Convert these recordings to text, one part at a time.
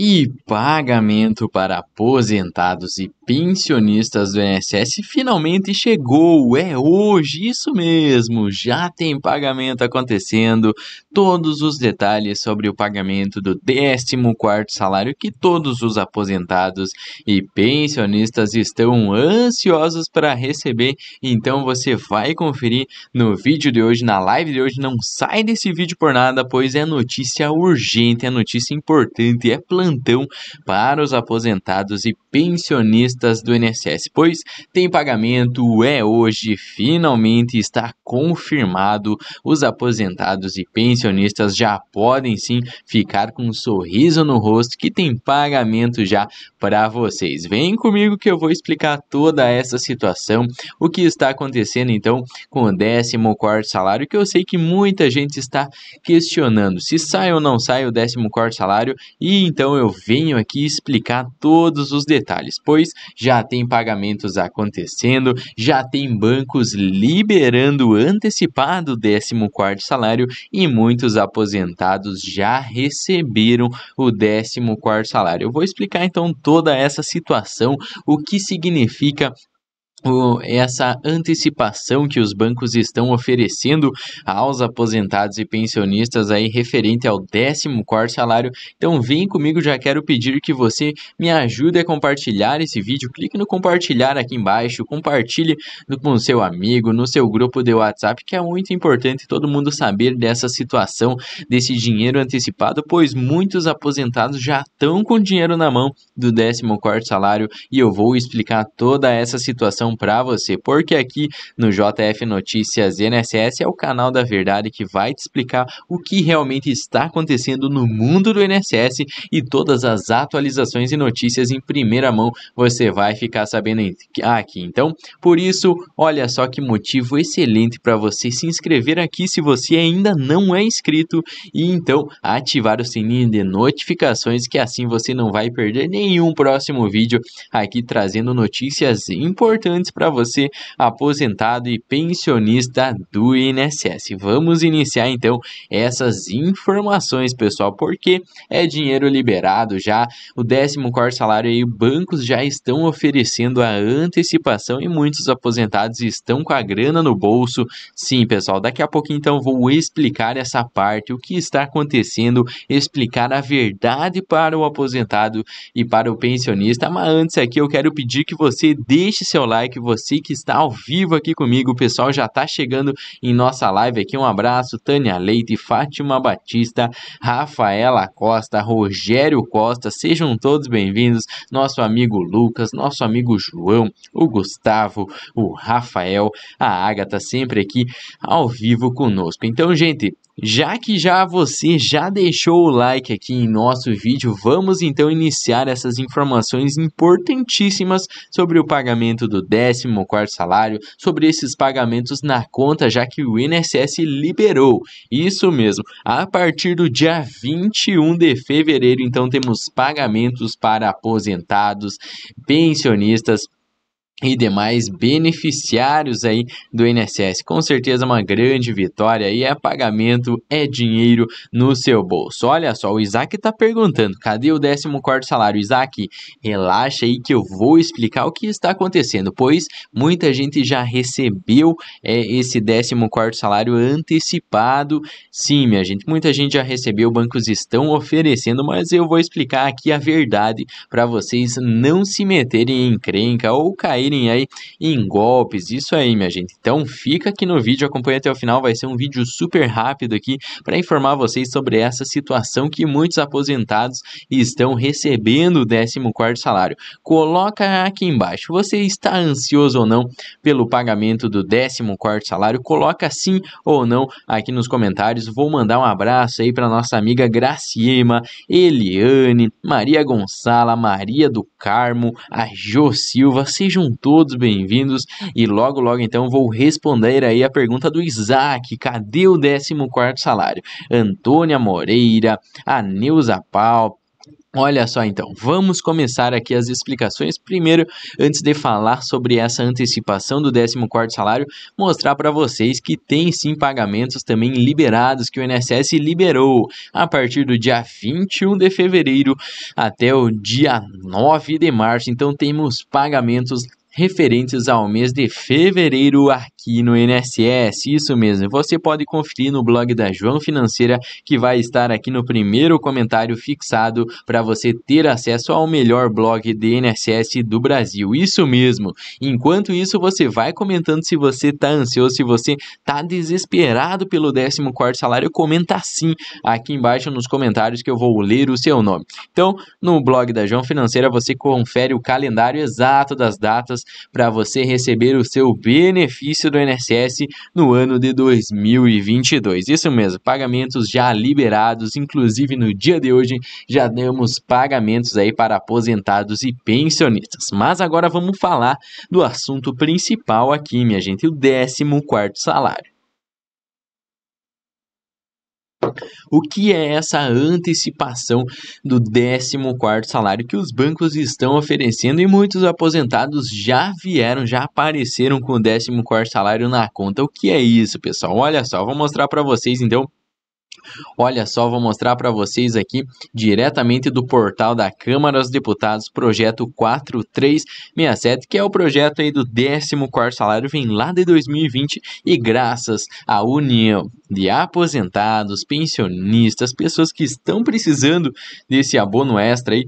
E pagamento para aposentados e pensionistas do INSS finalmente chegou. É hoje, isso mesmo. Já tem pagamento acontecendo. Todos os detalhes sobre o pagamento do 14º salário que todos os aposentados e pensionistas estão ansiosos para receber. Então você vai conferir no vídeo de hoje, na live de hoje. Não sai desse vídeo por nada, pois é notícia urgente, é notícia importante, é plantão para os aposentados e pensionistas do INSS, pois tem pagamento, é hoje, finalmente está confirmado. Os aposentados e pensionistas já podem sim ficar com um sorriso no rosto que tem pagamento já para vocês. Vem comigo que eu vou explicar toda essa situação, o que está acontecendo então com o 14º salário, que eu sei que muita gente está questionando se sai ou não sai o 14º salário, e então eu venho venho aqui explicar todos os detalhes, pois já tem pagamentos acontecendo, já tem bancos liberando antecipado o 14º salário e muitos aposentados já receberam o 14º salário. Eu vou explicar então toda essa situação, o que significa essa antecipação que os bancos estão oferecendo aos aposentados e pensionistas aí referente ao 14 salário. Então vem comigo, já quero pedir que você me ajude a compartilhar esse vídeo. Clique no compartilhar aqui embaixo, compartilhe com com seu amigo, no seu grupo de WhatsApp, que é muito importante todo mundo saber dessa situação, desse dinheiro antecipado, pois muitos aposentados já estão com dinheiro na mão do 14 salário e eu vou explicar toda essa situação informação para você, porque aqui no JF Notícias NSS é o canal da verdade que vai te explicar o que realmente está acontecendo no mundo do NSS e todas as atualizações e notícias em primeira mão você vai ficar sabendo aqui. Então, por isso, olha só que motivo excelente para você se inscrever aqui se você ainda não é inscrito e então ativar o sininho de notificações que assim você não vai perder nenhum próximo vídeo aqui trazendo notícias importantes para você, aposentado e pensionista do INSS. Vamos iniciar então essas informações, pessoal, porque é dinheiro liberado já, o 14 salário e bancos já estão oferecendo a antecipação e muitos aposentados estão com a grana no bolso. Sim, pessoal, daqui a pouquinho então vou explicar essa parte, o que está acontecendo, explicar a verdade para o aposentado e para o pensionista, mas antes aqui eu quero pedir que você deixe seu like like, é você que está ao vivo aqui comigo, o pessoal já está chegando em nossa live aqui. Um abraço, Tânia Leite, Fátima Batista, Rafaela Costa, Rogério Costa, sejam todos bem-vindos. Nosso amigo Lucas, nosso amigo João, o Gustavo, o Rafael, a Agatha sempre aqui ao vivo conosco. Então, gente, já que já você já deixou o like aqui em nosso vídeo, vamos então iniciar essas informações importantíssimas sobre o pagamento do 14º salário, sobre esses pagamentos na conta já que o INSS liberou. Isso mesmo, a partir do dia 21 de fevereiro então temos pagamentos para aposentados, pensionistas, e demais beneficiários aí do INSS. Com certeza uma grande vitória e é pagamento, é dinheiro no seu bolso. Olha só, o Isaac está perguntando, cadê o 14 salário? Isaac, relaxa aí que eu vou explicar o que está acontecendo, pois muita gente já recebeu é, esse 14 salário antecipado. Sim, minha gente, muita gente já recebeu, bancos estão oferecendo, mas eu vou explicar aqui a verdade para vocês não se meterem em crenca ou cair caírem aí em golpes. Isso aí, minha gente. Então fica aqui no vídeo, acompanha até o final, vai ser um vídeo super rápido aqui para informar vocês sobre essa situação que muitos aposentados estão recebendo o 14 salário. Coloca aqui embaixo, você está ansioso ou não pelo pagamento do 14 salário? Coloca sim ou não aqui nos comentários. Vou mandar um abraço aí para nossa amiga Graciema, Eliane, Maria Gonçala, Maria do Carmo, a Jô Silva. Sejam todos bem-vindos e logo logo então vou responder aí a pergunta do Isaac, cadê o 14 salário? Antônia Moreira, a Neuza Pau, Olha só então, vamos começar aqui as explicações. Primeiro, antes de falar sobre essa antecipação do 14 salário, mostrar para vocês que tem sim pagamentos também liberados que o INSS liberou a partir do dia 21 de fevereiro até o dia 9 de março. Então temos pagamentos referentes ao mês de fevereiro aqui no NSS. Isso mesmo, você pode conferir no blog da João Financeira, que vai estar aqui no primeiro comentário fixado para você ter acesso ao melhor blog de NSS do Brasil. Isso mesmo. Enquanto isso, você vai comentando se você está ansioso, se você está desesperado pelo 14º salário, comenta sim aqui embaixo nos comentários que eu vou ler o seu nome. Então, no blog da João Financeira, você confere o calendário exato das datas para você receber o seu benefício do INSS no ano de 2022. Isso mesmo, pagamentos já liberados, inclusive no dia de hoje já temos pagamentos aí para aposentados e pensionistas. Mas agora vamos falar do assunto principal aqui, minha gente, o 14 quarto salário. O que é essa antecipação do 14 salário que os bancos estão oferecendo e muitos aposentados já vieram, já apareceram com o 14 salário na conta. O que é isso, pessoal? Olha só, vou mostrar para vocês então Olha só, vou mostrar para vocês aqui diretamente do portal da Câmara dos Deputados, projeto 4367, que é o projeto aí do 14 salário, vem lá de 2020 e graças à união de aposentados, pensionistas, pessoas que estão precisando desse abono extra aí,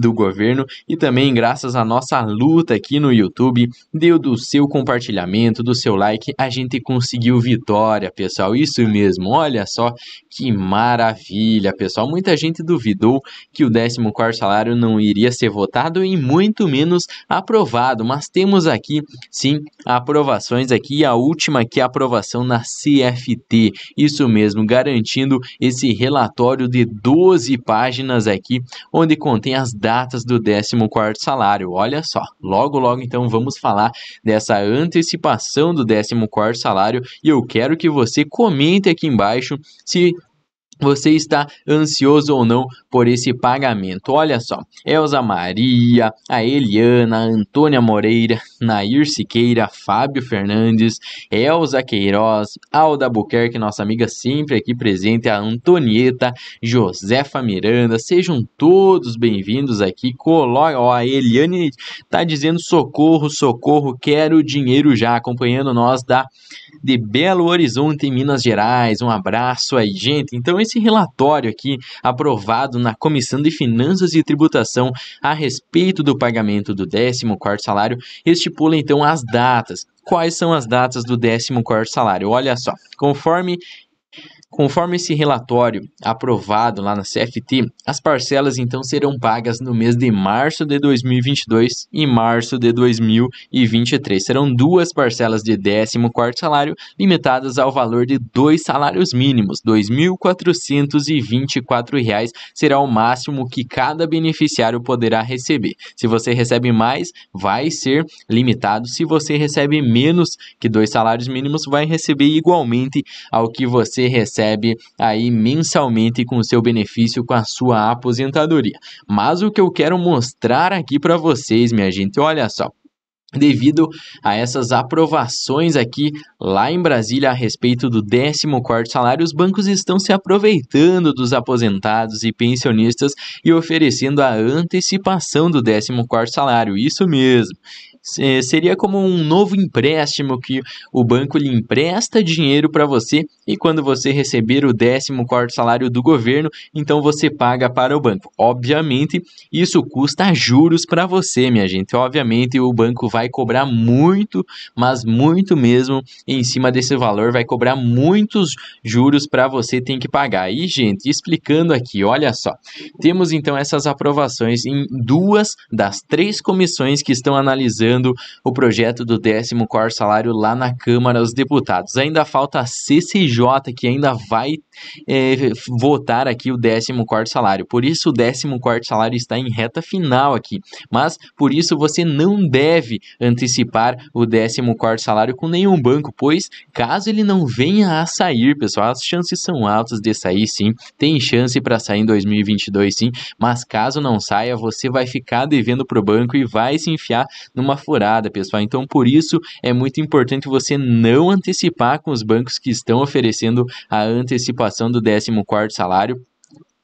do governo e também graças à nossa luta aqui no YouTube, deu do seu compartilhamento, do seu like, a gente conseguiu vitória, pessoal. Isso mesmo. Olha só que maravilha, pessoal. Muita gente duvidou que o 14 salário não iria ser votado e muito menos aprovado, mas temos aqui sim aprovações aqui, a última que é a aprovação na CFT. Isso mesmo, garantindo esse relatório de 12 páginas aqui, onde contém as datas do 14º salário. Olha só, logo logo então vamos falar dessa antecipação do 14º salário e eu quero que você comente aqui embaixo se você está ansioso ou não por esse pagamento? Olha só, Elza Maria, a Eliana, a Antônia Moreira, Nair Siqueira, Fábio Fernandes, Elza Queiroz, Alda Buquerque, nossa amiga sempre aqui presente, a Antonieta, Josefa Miranda, sejam todos bem-vindos aqui. Coloca, ó, a Eliane tá dizendo socorro, socorro, quero dinheiro já, acompanhando nós da de Belo Horizonte, Minas Gerais. Um abraço aí, gente. Então, esse relatório aqui, aprovado na Comissão de Finanças e Tributação a respeito do pagamento do 14 salário, este estipula então as datas. Quais são as datas do 14 salário? Olha só, conforme Conforme esse relatório aprovado lá na CFT, as parcelas então serão pagas no mês de março de 2022 e março de 2023. Serão duas parcelas de 14 salário limitadas ao valor de dois salários mínimos, R$ 2.424 será o máximo que cada beneficiário poderá receber. Se você recebe mais, vai ser limitado. Se você recebe menos que dois salários mínimos, vai receber igualmente ao que você recebe recebe aí mensalmente com o seu benefício com a sua aposentadoria. Mas o que eu quero mostrar aqui para vocês, minha gente, olha só devido a essas aprovações aqui lá em Brasília a respeito do 14 quarto salário, os bancos estão se aproveitando dos aposentados e pensionistas e oferecendo a antecipação do 14 quarto salário. Isso mesmo seria como um novo empréstimo que o banco lhe empresta dinheiro para você e quando você receber o 14º salário do governo, então você paga para o banco. Obviamente, isso custa juros para você, minha gente. Obviamente, o banco vai cobrar muito, mas muito mesmo em cima desse valor, vai cobrar muitos juros para você tem que pagar. E, gente, explicando aqui, olha só. Temos então essas aprovações em duas das três comissões que estão analisando o projeto do 14 quarto salário lá na Câmara dos Deputados. Ainda falta a CCJ, que ainda vai é, votar aqui o 14 quarto salário. Por isso o 14 quarto salário está em reta final aqui. Mas por isso você não deve antecipar o 14 quarto salário com nenhum banco, pois caso ele não venha a sair, pessoal, as chances são altas de sair sim. Tem chance para sair em 2022 sim, mas caso não saia, você vai ficar devendo pro banco e vai se enfiar numa furada, pessoal. Então, por isso é muito importante você não antecipar com os bancos que estão oferecendo a antecipação do 14 quarto salário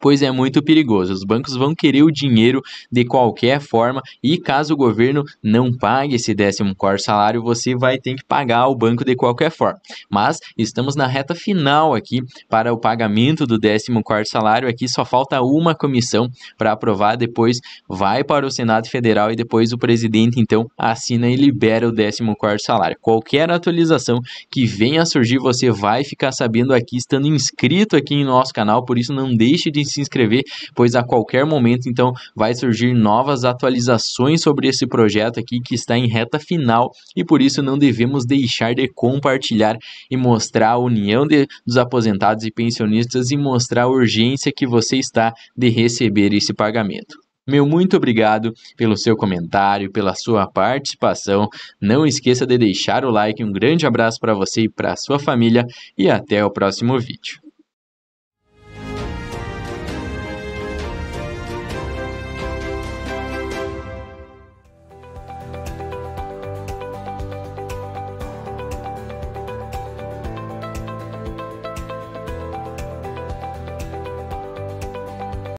pois é muito perigoso. Os bancos vão querer o dinheiro de qualquer forma e caso o governo não pague esse décimo quarto salário, você vai ter que pagar ao banco de qualquer forma. Mas estamos na reta final aqui para o pagamento do décimo quarto salário, aqui só falta uma comissão para aprovar, depois vai para o Senado Federal e depois o presidente então assina e libera o décimo quarto salário. Qualquer atualização que venha a surgir, você vai ficar sabendo aqui estando inscrito aqui em nosso canal, por isso não deixe de se inscrever, pois a qualquer momento então vai surgir novas atualizações sobre esse projeto aqui que está em reta final e por isso não devemos deixar de compartilhar e mostrar a união de, dos aposentados e pensionistas e mostrar a urgência que você está de receber esse pagamento. Meu muito obrigado pelo seu comentário, pela sua participação. Não esqueça de deixar o like. Um grande abraço para você e para sua família e até o próximo vídeo.